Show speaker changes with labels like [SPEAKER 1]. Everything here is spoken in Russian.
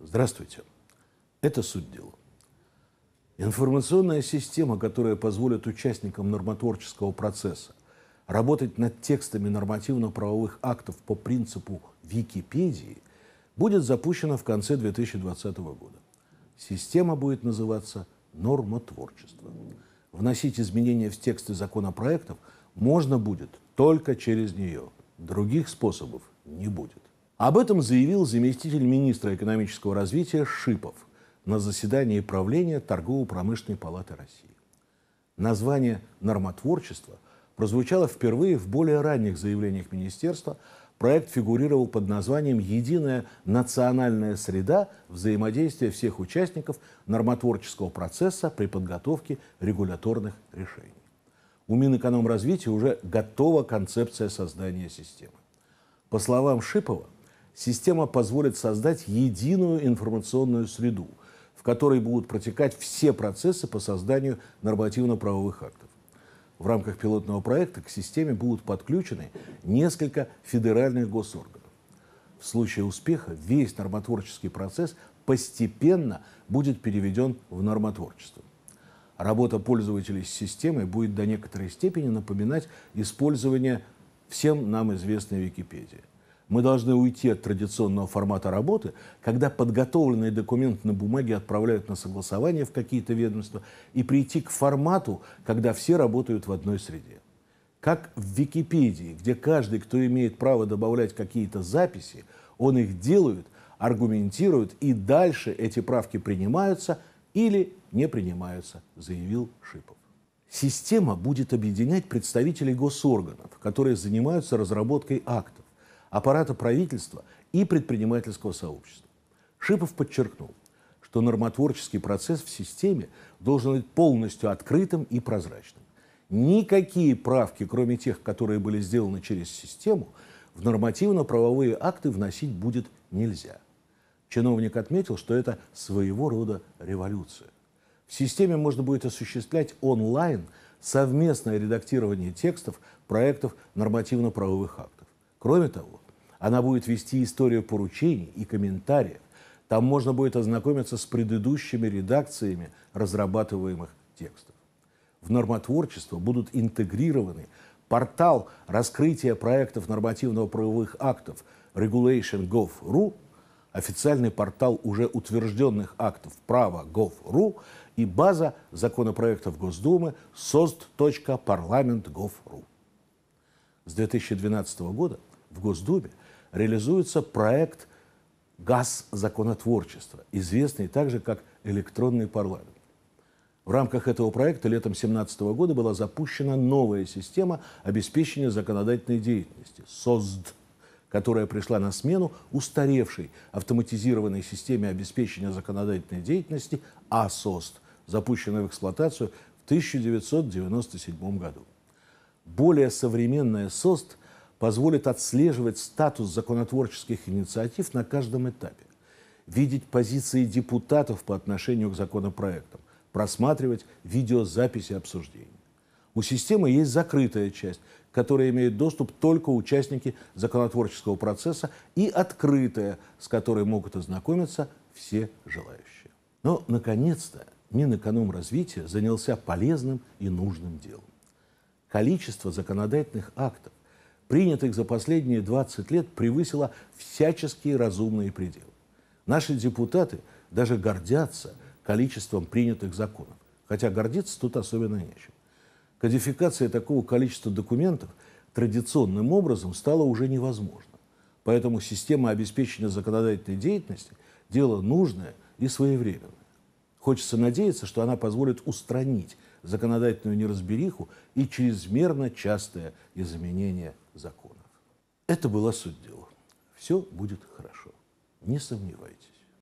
[SPEAKER 1] Здравствуйте. Это суть дела. Информационная система, которая позволит участникам нормотворческого процесса работать над текстами нормативно-правовых актов по принципу Википедии, будет запущена в конце 2020 года. Система будет называться нормотворчество. Вносить изменения в тексты законопроектов можно будет только через нее. Других способов не будет. Об этом заявил заместитель министра экономического развития Шипов на заседании правления Торгово-промышленной палаты России. Название «нормотворчество» прозвучало впервые в более ранних заявлениях министерства. Проект фигурировал под названием «Единая национальная среда взаимодействия всех участников нормотворческого процесса при подготовке регуляторных решений». У Минэкономразвития уже готова концепция создания системы. По словам Шипова, система позволит создать единую информационную среду, в которой будут протекать все процессы по созданию нормативно-правовых актов. В рамках пилотного проекта к системе будут подключены несколько федеральных госорганов. В случае успеха весь нормотворческий процесс постепенно будет переведен в нормотворчество. Работа пользователей с системой будет до некоторой степени напоминать использование всем нам известной Википедии – мы должны уйти от традиционного формата работы, когда подготовленные документы на бумаге отправляют на согласование в какие-то ведомства, и прийти к формату, когда все работают в одной среде. Как в Википедии, где каждый, кто имеет право добавлять какие-то записи, он их делает, аргументирует, и дальше эти правки принимаются или не принимаются, заявил Шипов. Система будет объединять представителей госорганов, которые занимаются разработкой актов аппарата правительства и предпринимательского сообщества. Шипов подчеркнул, что нормотворческий процесс в системе должен быть полностью открытым и прозрачным. Никакие правки, кроме тех, которые были сделаны через систему, в нормативно-правовые акты вносить будет нельзя. Чиновник отметил, что это своего рода революция. В системе можно будет осуществлять онлайн совместное редактирование текстов проектов нормативно-правовых актов. Кроме того, она будет вести историю поручений и комментариев. Там можно будет ознакомиться с предыдущими редакциями разрабатываемых текстов. В нормотворчество будут интегрированы портал раскрытия проектов нормативно-правовых актов regulation.gov.ru, официальный портал уже утвержденных актов права gov.ru и база законопроектов Госдумы sost.parlament.gov.ru. С 2012 года – в Госдуме реализуется проект «Газ законотворчества», известный также как «Электронный парламент». В рамках этого проекта летом 2017 года была запущена новая система обеспечения законодательной деятельности – СОЗД, которая пришла на смену устаревшей автоматизированной системе обеспечения законодательной деятельности АСОСД, запущенной в эксплуатацию в 1997 году. Более современная СОСД позволит отслеживать статус законотворческих инициатив на каждом этапе, видеть позиции депутатов по отношению к законопроектам, просматривать видеозаписи обсуждений. У системы есть закрытая часть, к которой имеют доступ только участники законотворческого процесса, и открытая, с которой могут ознакомиться все желающие. Но, наконец-то, Минэкономразвития занялся полезным и нужным делом. Количество законодательных актов, принятых за последние 20 лет, превысило всяческие разумные пределы. Наши депутаты даже гордятся количеством принятых законов. Хотя гордиться тут особенно нечем. Кодификация такого количества документов традиционным образом стала уже невозможна. Поэтому система обеспечения законодательной деятельности – дело нужное и своевременное. Хочется надеяться, что она позволит устранить законодательную неразбериху и чрезмерно частое изменение законов. Это была суть дела. Все будет хорошо. Не сомневайтесь.